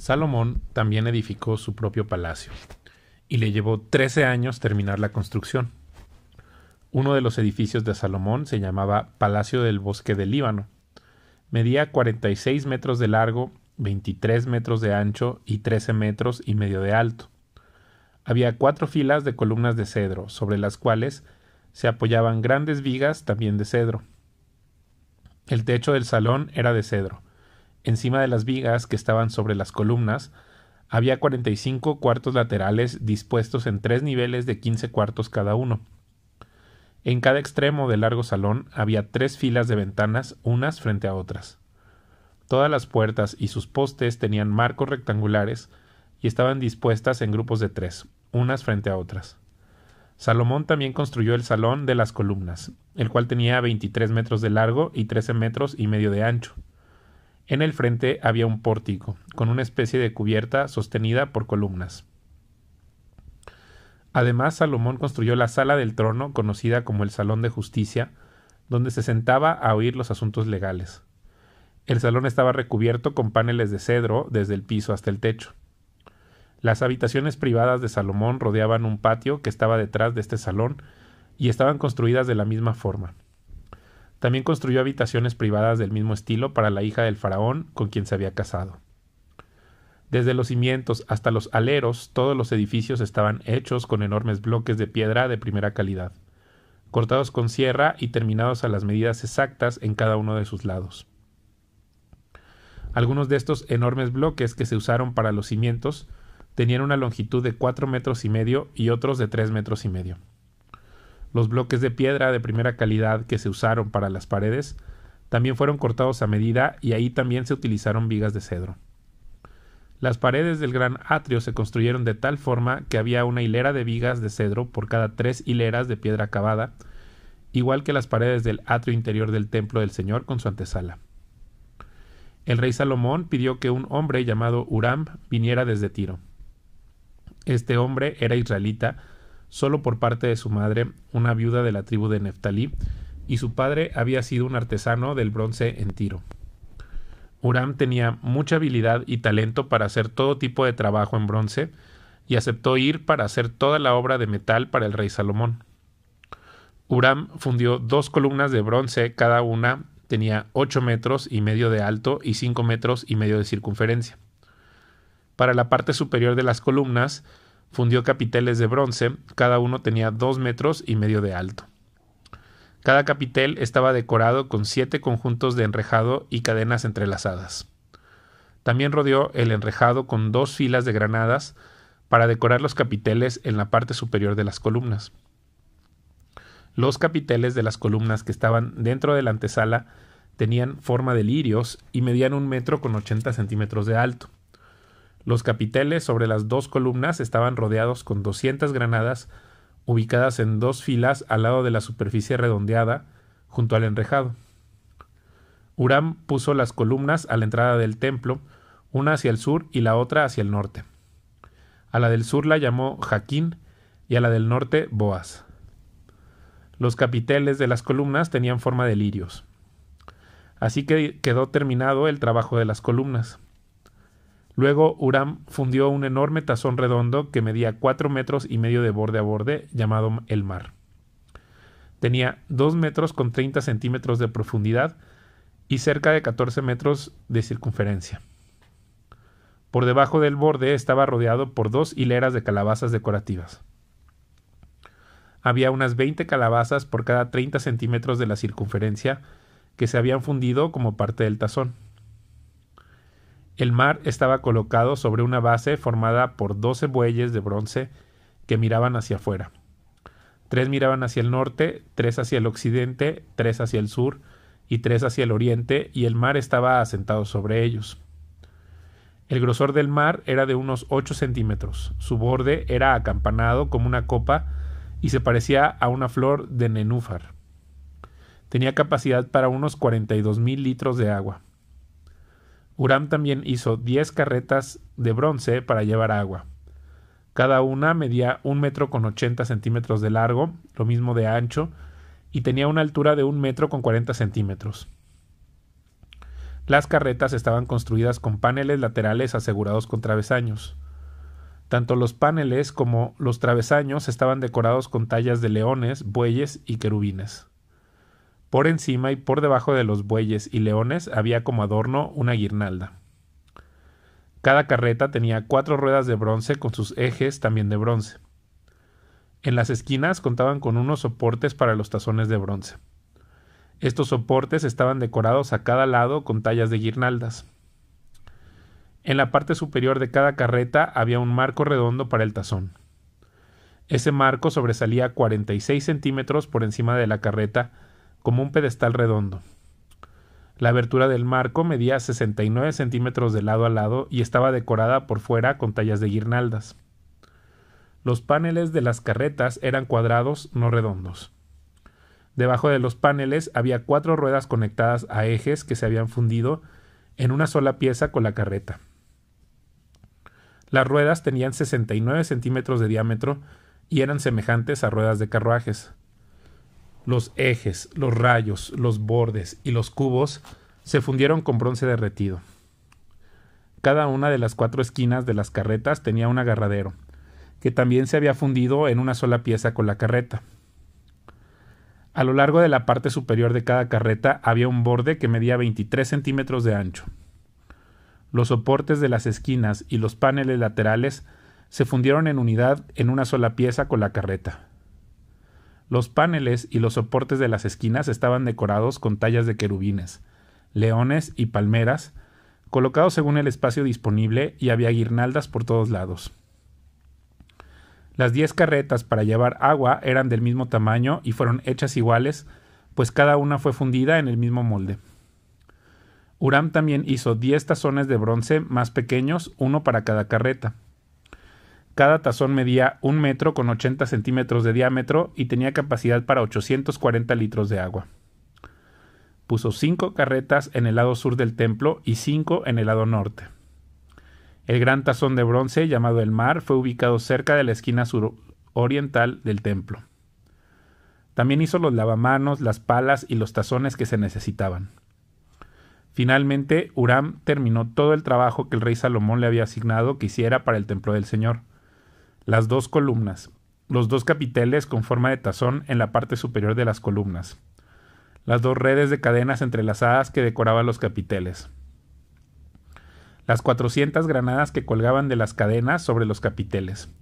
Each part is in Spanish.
Salomón también edificó su propio palacio y le llevó 13 años terminar la construcción. Uno de los edificios de Salomón se llamaba Palacio del Bosque del Líbano. Medía 46 metros de largo, 23 metros de ancho y 13 metros y medio de alto. Había cuatro filas de columnas de cedro, sobre las cuales se apoyaban grandes vigas también de cedro. El techo del salón era de cedro, Encima de las vigas que estaban sobre las columnas, había 45 cuartos laterales dispuestos en tres niveles de 15 cuartos cada uno. En cada extremo del largo salón había tres filas de ventanas, unas frente a otras. Todas las puertas y sus postes tenían marcos rectangulares y estaban dispuestas en grupos de tres, unas frente a otras. Salomón también construyó el salón de las columnas, el cual tenía 23 metros de largo y 13 metros y medio de ancho. En el frente había un pórtico, con una especie de cubierta sostenida por columnas. Además, Salomón construyó la sala del trono, conocida como el Salón de Justicia, donde se sentaba a oír los asuntos legales. El salón estaba recubierto con paneles de cedro desde el piso hasta el techo. Las habitaciones privadas de Salomón rodeaban un patio que estaba detrás de este salón y estaban construidas de la misma forma. También construyó habitaciones privadas del mismo estilo para la hija del faraón con quien se había casado. Desde los cimientos hasta los aleros, todos los edificios estaban hechos con enormes bloques de piedra de primera calidad, cortados con sierra y terminados a las medidas exactas en cada uno de sus lados. Algunos de estos enormes bloques que se usaron para los cimientos tenían una longitud de cuatro metros y medio y otros de tres metros y medio. Los bloques de piedra de primera calidad que se usaron para las paredes también fueron cortados a medida y ahí también se utilizaron vigas de cedro. Las paredes del gran atrio se construyeron de tal forma que había una hilera de vigas de cedro por cada tres hileras de piedra acabada, igual que las paredes del atrio interior del templo del Señor con su antesala. El rey Salomón pidió que un hombre llamado Uram viniera desde Tiro. Este hombre era israelita, solo por parte de su madre, una viuda de la tribu de Neftalí, y su padre había sido un artesano del bronce en tiro. Uram tenía mucha habilidad y talento para hacer todo tipo de trabajo en bronce, y aceptó ir para hacer toda la obra de metal para el rey Salomón. Uram fundió dos columnas de bronce, cada una tenía 8 metros y medio de alto y 5 metros y medio de circunferencia. Para la parte superior de las columnas fundió capiteles de bronce, cada uno tenía dos metros y medio de alto. Cada capitel estaba decorado con siete conjuntos de enrejado y cadenas entrelazadas. También rodeó el enrejado con dos filas de granadas para decorar los capiteles en la parte superior de las columnas. Los capiteles de las columnas que estaban dentro de la antesala tenían forma de lirios y medían un metro con ochenta centímetros de alto. Los capiteles sobre las dos columnas estaban rodeados con 200 granadas ubicadas en dos filas al lado de la superficie redondeada junto al enrejado. Uram puso las columnas a la entrada del templo, una hacia el sur y la otra hacia el norte. A la del sur la llamó Jaquín y a la del norte Boas. Los capiteles de las columnas tenían forma de lirios. Así que quedó terminado el trabajo de las columnas. Luego Uram fundió un enorme tazón redondo que medía cuatro metros y medio de borde a borde, llamado el mar. Tenía 2 metros con 30 centímetros de profundidad y cerca de 14 metros de circunferencia. Por debajo del borde estaba rodeado por dos hileras de calabazas decorativas. Había unas 20 calabazas por cada 30 centímetros de la circunferencia que se habían fundido como parte del tazón. El mar estaba colocado sobre una base formada por doce bueyes de bronce que miraban hacia afuera. Tres miraban hacia el norte, tres hacia el occidente, tres hacia el sur y tres hacia el oriente, y el mar estaba asentado sobre ellos. El grosor del mar era de unos 8 centímetros, su borde era acampanado como una copa y se parecía a una flor de nenúfar. Tenía capacidad para unos 42 mil litros de agua. Uram también hizo diez carretas de bronce para llevar agua. Cada una medía un metro con 80 centímetros de largo, lo mismo de ancho, y tenía una altura de un metro con 40 centímetros. Las carretas estaban construidas con paneles laterales asegurados con travesaños. Tanto los paneles como los travesaños estaban decorados con tallas de leones, bueyes y querubines. Por encima y por debajo de los bueyes y leones había como adorno una guirnalda. Cada carreta tenía cuatro ruedas de bronce con sus ejes también de bronce. En las esquinas contaban con unos soportes para los tazones de bronce. Estos soportes estaban decorados a cada lado con tallas de guirnaldas. En la parte superior de cada carreta había un marco redondo para el tazón. Ese marco sobresalía 46 centímetros por encima de la carreta como un pedestal redondo. La abertura del marco medía 69 centímetros de lado a lado y estaba decorada por fuera con tallas de guirnaldas. Los paneles de las carretas eran cuadrados, no redondos. Debajo de los paneles había cuatro ruedas conectadas a ejes que se habían fundido en una sola pieza con la carreta. Las ruedas tenían 69 centímetros de diámetro y eran semejantes a ruedas de carruajes. Los ejes, los rayos, los bordes y los cubos se fundieron con bronce derretido. Cada una de las cuatro esquinas de las carretas tenía un agarradero, que también se había fundido en una sola pieza con la carreta. A lo largo de la parte superior de cada carreta había un borde que medía 23 centímetros de ancho. Los soportes de las esquinas y los paneles laterales se fundieron en unidad en una sola pieza con la carreta. Los paneles y los soportes de las esquinas estaban decorados con tallas de querubines, leones y palmeras, colocados según el espacio disponible y había guirnaldas por todos lados. Las diez carretas para llevar agua eran del mismo tamaño y fueron hechas iguales, pues cada una fue fundida en el mismo molde. Uram también hizo diez tazones de bronce más pequeños, uno para cada carreta. Cada tazón medía un metro con 80 centímetros de diámetro y tenía capacidad para 840 litros de agua. Puso cinco carretas en el lado sur del templo y cinco en el lado norte. El gran tazón de bronce llamado el mar fue ubicado cerca de la esquina suroriental del templo. También hizo los lavamanos, las palas y los tazones que se necesitaban. Finalmente, Uram terminó todo el trabajo que el rey Salomón le había asignado que hiciera para el templo del Señor las dos columnas, los dos capiteles con forma de tazón en la parte superior de las columnas, las dos redes de cadenas entrelazadas que decoraban los capiteles, las 400 granadas que colgaban de las cadenas sobre los capiteles,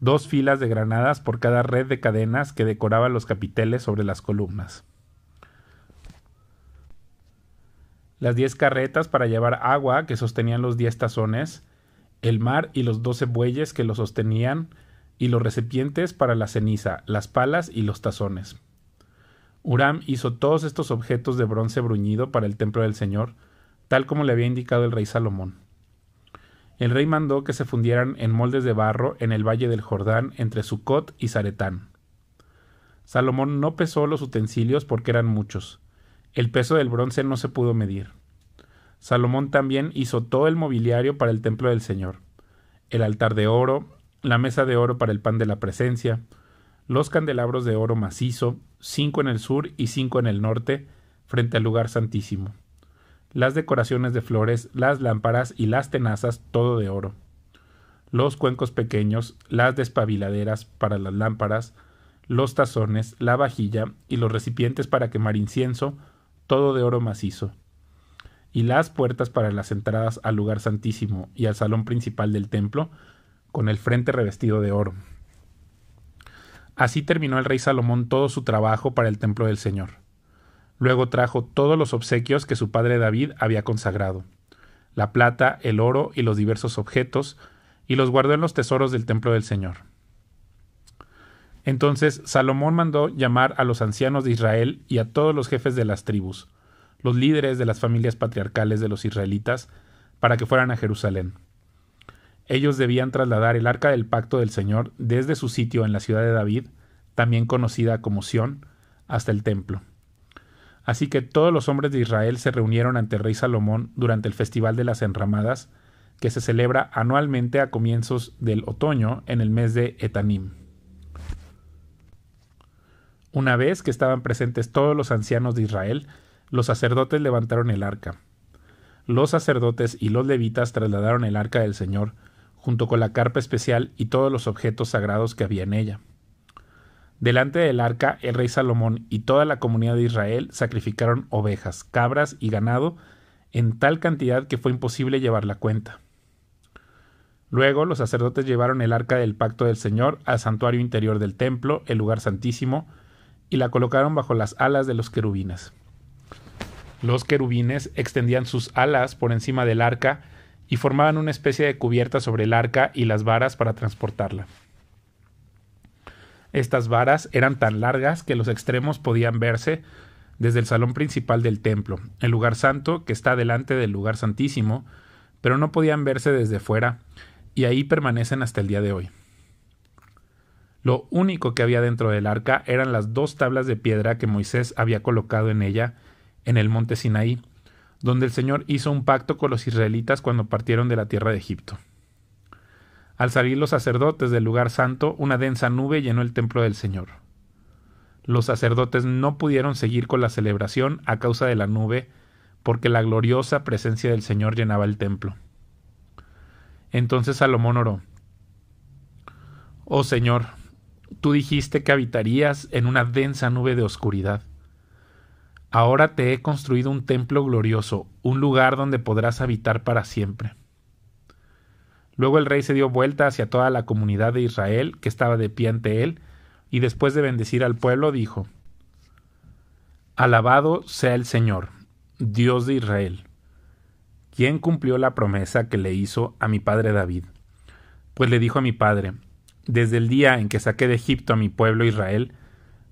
dos filas de granadas por cada red de cadenas que decoraban los capiteles sobre las columnas. Las 10 carretas para llevar agua que sostenían los 10 tazones, el mar y los doce bueyes que lo sostenían, y los recipientes para la ceniza, las palas y los tazones. Uram hizo todos estos objetos de bronce bruñido para el templo del Señor, tal como le había indicado el rey Salomón. El rey mandó que se fundieran en moldes de barro en el valle del Jordán entre Sucot y Zaretán. Salomón no pesó los utensilios porque eran muchos. El peso del bronce no se pudo medir. Salomón también hizo todo el mobiliario para el templo del Señor, el altar de oro, la mesa de oro para el pan de la presencia, los candelabros de oro macizo, cinco en el sur y cinco en el norte, frente al lugar santísimo, las decoraciones de flores, las lámparas y las tenazas, todo de oro, los cuencos pequeños, las despabiladeras para las lámparas, los tazones, la vajilla y los recipientes para quemar incienso, todo de oro macizo, y las puertas para las entradas al lugar santísimo y al salón principal del templo, con el frente revestido de oro. Así terminó el rey Salomón todo su trabajo para el templo del Señor. Luego trajo todos los obsequios que su padre David había consagrado, la plata, el oro y los diversos objetos, y los guardó en los tesoros del templo del Señor. Entonces Salomón mandó llamar a los ancianos de Israel y a todos los jefes de las tribus, los líderes de las familias patriarcales de los israelitas para que fueran a Jerusalén. Ellos debían trasladar el arca del pacto del Señor desde su sitio en la ciudad de David, también conocida como Sión, hasta el templo. Así que todos los hombres de Israel se reunieron ante el rey Salomón durante el Festival de las Enramadas, que se celebra anualmente a comienzos del otoño en el mes de Etanim. Una vez que estaban presentes todos los ancianos de Israel, los sacerdotes levantaron el arca. Los sacerdotes y los levitas trasladaron el arca del Señor, junto con la carpa especial y todos los objetos sagrados que había en ella. Delante del arca, el rey Salomón y toda la comunidad de Israel sacrificaron ovejas, cabras y ganado en tal cantidad que fue imposible llevar la cuenta. Luego los sacerdotes llevaron el arca del pacto del Señor al santuario interior del templo, el lugar santísimo, y la colocaron bajo las alas de los querubines. Los querubines extendían sus alas por encima del arca y formaban una especie de cubierta sobre el arca y las varas para transportarla. Estas varas eran tan largas que los extremos podían verse desde el salón principal del templo, el lugar santo que está delante del lugar santísimo, pero no podían verse desde fuera, y ahí permanecen hasta el día de hoy. Lo único que había dentro del arca eran las dos tablas de piedra que Moisés había colocado en ella en el monte Sinaí, donde el Señor hizo un pacto con los israelitas cuando partieron de la tierra de Egipto. Al salir los sacerdotes del lugar santo, una densa nube llenó el templo del Señor. Los sacerdotes no pudieron seguir con la celebración a causa de la nube, porque la gloriosa presencia del Señor llenaba el templo. Entonces Salomón oró, Oh Señor, tú dijiste que habitarías en una densa nube de oscuridad Ahora te he construido un templo glorioso, un lugar donde podrás habitar para siempre. Luego el rey se dio vuelta hacia toda la comunidad de Israel, que estaba de pie ante él, y después de bendecir al pueblo, dijo, Alabado sea el Señor, Dios de Israel, quien cumplió la promesa que le hizo a mi padre David. Pues le dijo a mi padre, Desde el día en que saqué de Egipto a mi pueblo Israel,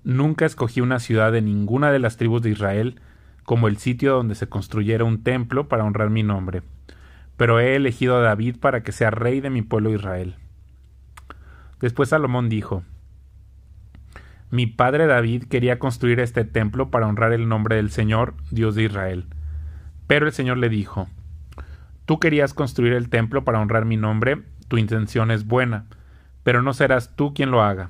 nunca escogí una ciudad de ninguna de las tribus de Israel como el sitio donde se construyera un templo para honrar mi nombre, pero he elegido a David para que sea rey de mi pueblo Israel. Después Salomón dijo, Mi padre David quería construir este templo para honrar el nombre del Señor, Dios de Israel. Pero el Señor le dijo, Tú querías construir el templo para honrar mi nombre, tu intención es buena, pero no serás tú quien lo haga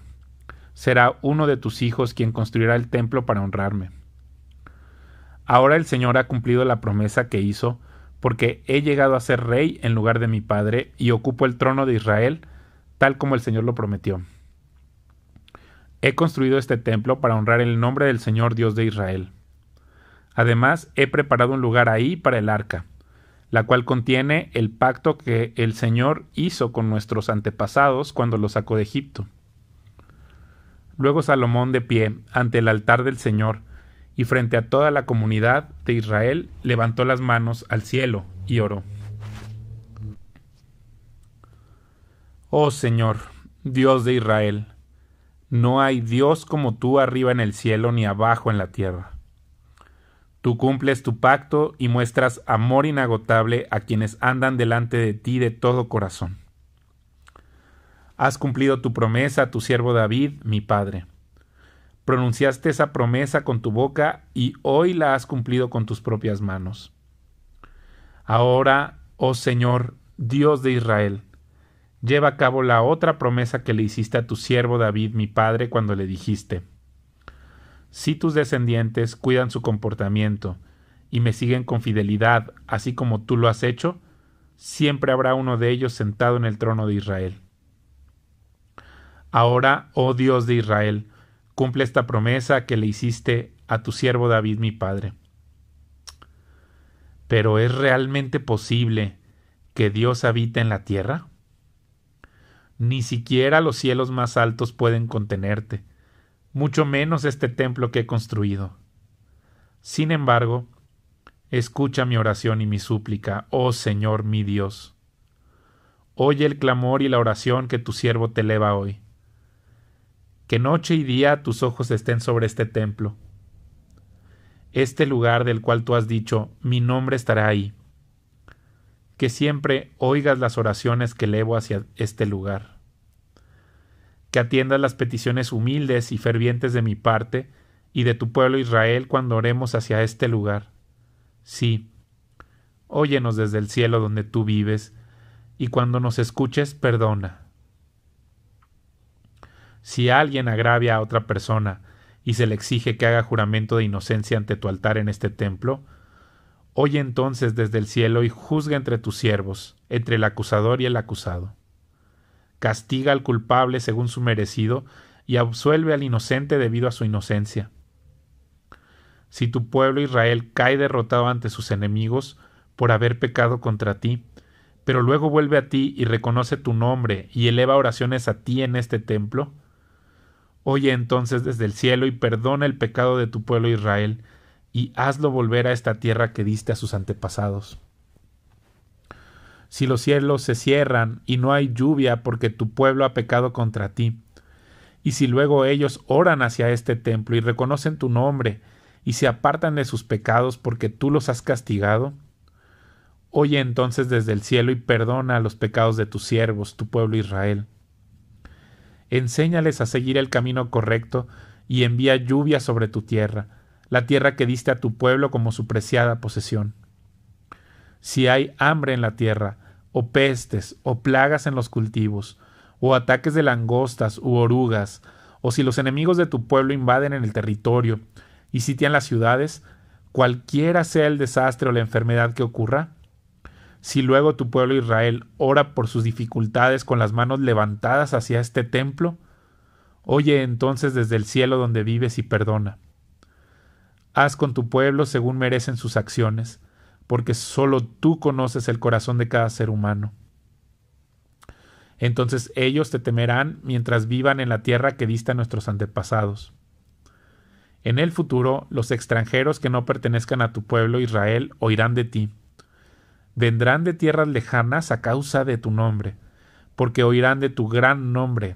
será uno de tus hijos quien construirá el templo para honrarme. Ahora el Señor ha cumplido la promesa que hizo, porque he llegado a ser rey en lugar de mi padre y ocupo el trono de Israel, tal como el Señor lo prometió. He construido este templo para honrar el nombre del Señor Dios de Israel. Además, he preparado un lugar ahí para el arca, la cual contiene el pacto que el Señor hizo con nuestros antepasados cuando los sacó de Egipto Luego Salomón de pie ante el altar del Señor y frente a toda la comunidad de Israel levantó las manos al cielo y oró. Oh Señor, Dios de Israel, no hay Dios como tú arriba en el cielo ni abajo en la tierra. Tú cumples tu pacto y muestras amor inagotable a quienes andan delante de ti de todo corazón. Has cumplido tu promesa, a tu siervo David, mi padre. Pronunciaste esa promesa con tu boca y hoy la has cumplido con tus propias manos. Ahora, oh Señor, Dios de Israel, lleva a cabo la otra promesa que le hiciste a tu siervo David, mi padre, cuando le dijiste, Si tus descendientes cuidan su comportamiento y me siguen con fidelidad, así como tú lo has hecho, siempre habrá uno de ellos sentado en el trono de Israel. Ahora, oh Dios de Israel, cumple esta promesa que le hiciste a tu siervo David mi padre. Pero ¿es realmente posible que Dios habite en la tierra? Ni siquiera los cielos más altos pueden contenerte, mucho menos este templo que he construido. Sin embargo, escucha mi oración y mi súplica, oh Señor mi Dios. Oye el clamor y la oración que tu siervo te eleva hoy que noche y día tus ojos estén sobre este templo, este lugar del cual tú has dicho, mi nombre estará ahí, que siempre oigas las oraciones que elevo hacia este lugar, que atiendas las peticiones humildes y fervientes de mi parte y de tu pueblo Israel cuando oremos hacia este lugar. Sí, óyenos desde el cielo donde tú vives, y cuando nos escuches, perdona. Si alguien agravia a otra persona y se le exige que haga juramento de inocencia ante tu altar en este templo, oye entonces desde el cielo y juzga entre tus siervos, entre el acusador y el acusado. Castiga al culpable según su merecido y absuelve al inocente debido a su inocencia. Si tu pueblo Israel cae derrotado ante sus enemigos por haber pecado contra ti, pero luego vuelve a ti y reconoce tu nombre y eleva oraciones a ti en este templo, Oye entonces desde el cielo y perdona el pecado de tu pueblo Israel, y hazlo volver a esta tierra que diste a sus antepasados. Si los cielos se cierran y no hay lluvia porque tu pueblo ha pecado contra ti, y si luego ellos oran hacia este templo y reconocen tu nombre, y se apartan de sus pecados porque tú los has castigado, oye entonces desde el cielo y perdona los pecados de tus siervos, tu pueblo Israel enséñales a seguir el camino correcto y envía lluvia sobre tu tierra, la tierra que diste a tu pueblo como su preciada posesión. Si hay hambre en la tierra, o pestes, o plagas en los cultivos, o ataques de langostas u orugas, o si los enemigos de tu pueblo invaden en el territorio y sitian las ciudades, cualquiera sea el desastre o la enfermedad que ocurra, si luego tu pueblo Israel ora por sus dificultades con las manos levantadas hacia este templo, oye entonces desde el cielo donde vives y perdona. Haz con tu pueblo según merecen sus acciones, porque solo tú conoces el corazón de cada ser humano. Entonces ellos te temerán mientras vivan en la tierra que diste nuestros antepasados. En el futuro, los extranjeros que no pertenezcan a tu pueblo Israel oirán de ti vendrán de tierras lejanas a causa de tu nombre, porque oirán de tu gran nombre,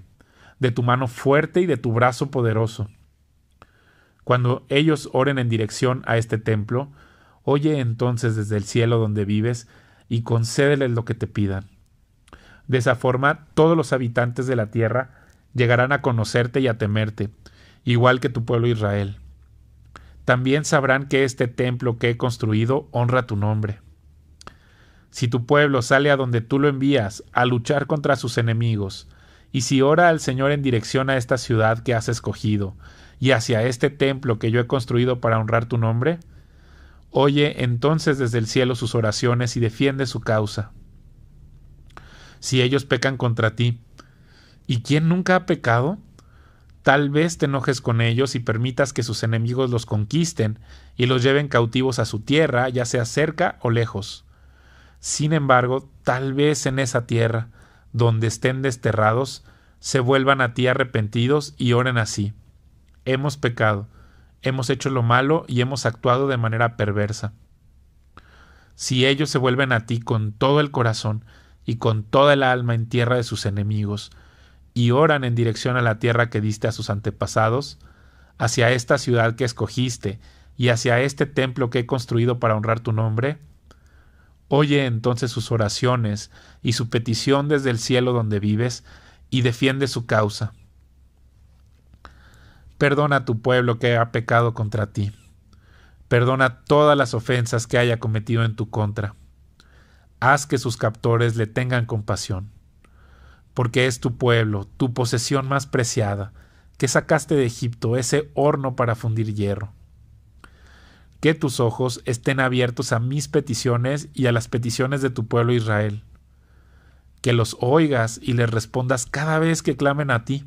de tu mano fuerte y de tu brazo poderoso. Cuando ellos oren en dirección a este templo, oye entonces desde el cielo donde vives y concédeles lo que te pidan. De esa forma, todos los habitantes de la tierra llegarán a conocerte y a temerte, igual que tu pueblo Israel. También sabrán que este templo que he construido honra tu nombre. Si tu pueblo sale a donde tú lo envías a luchar contra sus enemigos, y si ora al Señor en dirección a esta ciudad que has escogido, y hacia este templo que yo he construido para honrar tu nombre, oye entonces desde el cielo sus oraciones y defiende su causa. Si ellos pecan contra ti, ¿y quién nunca ha pecado? Tal vez te enojes con ellos y permitas que sus enemigos los conquisten y los lleven cautivos a su tierra, ya sea cerca o lejos. Sin embargo, tal vez en esa tierra, donde estén desterrados, se vuelvan a ti arrepentidos y oren así. Hemos pecado, hemos hecho lo malo y hemos actuado de manera perversa. Si ellos se vuelven a ti con todo el corazón y con toda el alma en tierra de sus enemigos, y oran en dirección a la tierra que diste a sus antepasados, hacia esta ciudad que escogiste y hacia este templo que he construido para honrar tu nombre, Oye entonces sus oraciones y su petición desde el cielo donde vives, y defiende su causa. Perdona a tu pueblo que ha pecado contra ti. Perdona todas las ofensas que haya cometido en tu contra. Haz que sus captores le tengan compasión, porque es tu pueblo, tu posesión más preciada, que sacaste de Egipto, ese horno para fundir hierro que tus ojos estén abiertos a mis peticiones y a las peticiones de tu pueblo Israel. Que los oigas y les respondas cada vez que clamen a ti.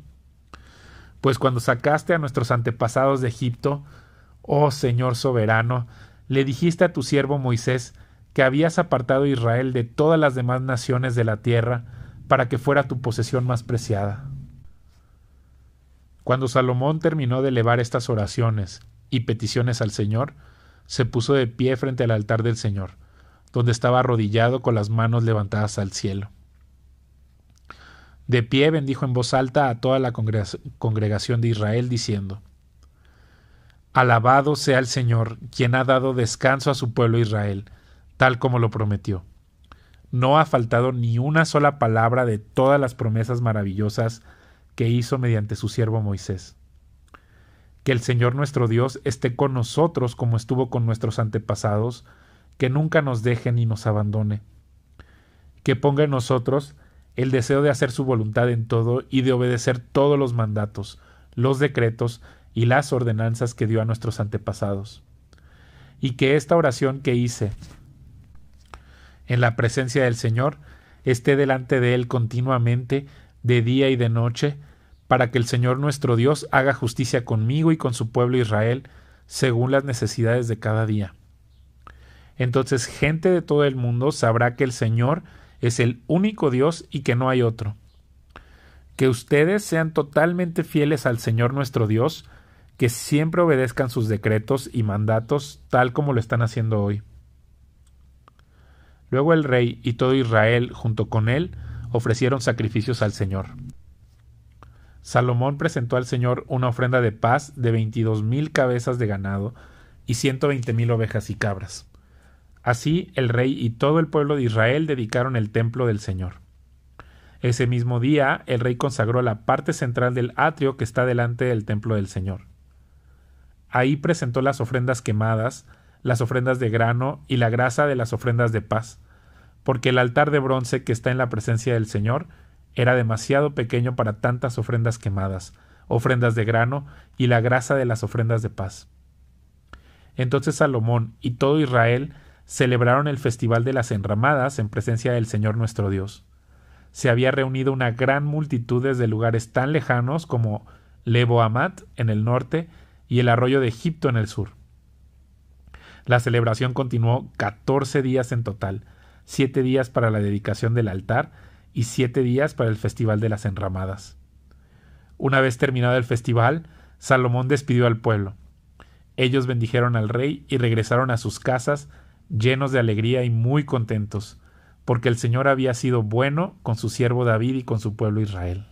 Pues cuando sacaste a nuestros antepasados de Egipto, oh Señor soberano, le dijiste a tu siervo Moisés que habías apartado a Israel de todas las demás naciones de la tierra para que fuera tu posesión más preciada. Cuando Salomón terminó de elevar estas oraciones y peticiones al Señor, se puso de pie frente al altar del Señor, donde estaba arrodillado con las manos levantadas al cielo. De pie bendijo en voz alta a toda la congregación de Israel, diciendo, Alabado sea el Señor, quien ha dado descanso a su pueblo Israel, tal como lo prometió. No ha faltado ni una sola palabra de todas las promesas maravillosas que hizo mediante su siervo Moisés que el Señor nuestro Dios esté con nosotros como estuvo con nuestros antepasados, que nunca nos deje ni nos abandone, que ponga en nosotros el deseo de hacer su voluntad en todo y de obedecer todos los mandatos, los decretos y las ordenanzas que dio a nuestros antepasados. Y que esta oración que hice en la presencia del Señor esté delante de Él continuamente, de día y de noche, para que el Señor nuestro Dios haga justicia conmigo y con su pueblo Israel, según las necesidades de cada día. Entonces gente de todo el mundo sabrá que el Señor es el único Dios y que no hay otro. Que ustedes sean totalmente fieles al Señor nuestro Dios, que siempre obedezcan sus decretos y mandatos tal como lo están haciendo hoy. Luego el rey y todo Israel junto con él ofrecieron sacrificios al Señor. Salomón presentó al Señor una ofrenda de paz de veintidós mil cabezas de ganado y ciento veinte mil ovejas y cabras. Así el rey y todo el pueblo de Israel dedicaron el templo del Señor. Ese mismo día el rey consagró la parte central del atrio que está delante del templo del Señor. Ahí presentó las ofrendas quemadas, las ofrendas de grano y la grasa de las ofrendas de paz, porque el altar de bronce que está en la presencia del Señor era demasiado pequeño para tantas ofrendas quemadas, ofrendas de grano y la grasa de las ofrendas de paz. Entonces Salomón y todo Israel celebraron el festival de las enramadas en presencia del Señor nuestro Dios. Se había reunido una gran multitud desde lugares tan lejanos como Amat en el norte y el arroyo de Egipto en el sur. La celebración continuó 14 días en total, siete días para la dedicación del altar y siete días para el Festival de las Enramadas. Una vez terminado el festival, Salomón despidió al pueblo. Ellos bendijeron al rey y regresaron a sus casas llenos de alegría y muy contentos, porque el Señor había sido bueno con su siervo David y con su pueblo Israel.